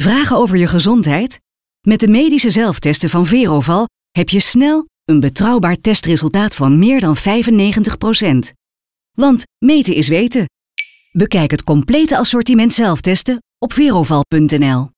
Vragen over je gezondheid? Met de medische zelftesten van Veroval heb je snel een betrouwbaar testresultaat van meer dan 95%. Want meten is weten. Bekijk het complete assortiment zelftesten op veroval.nl.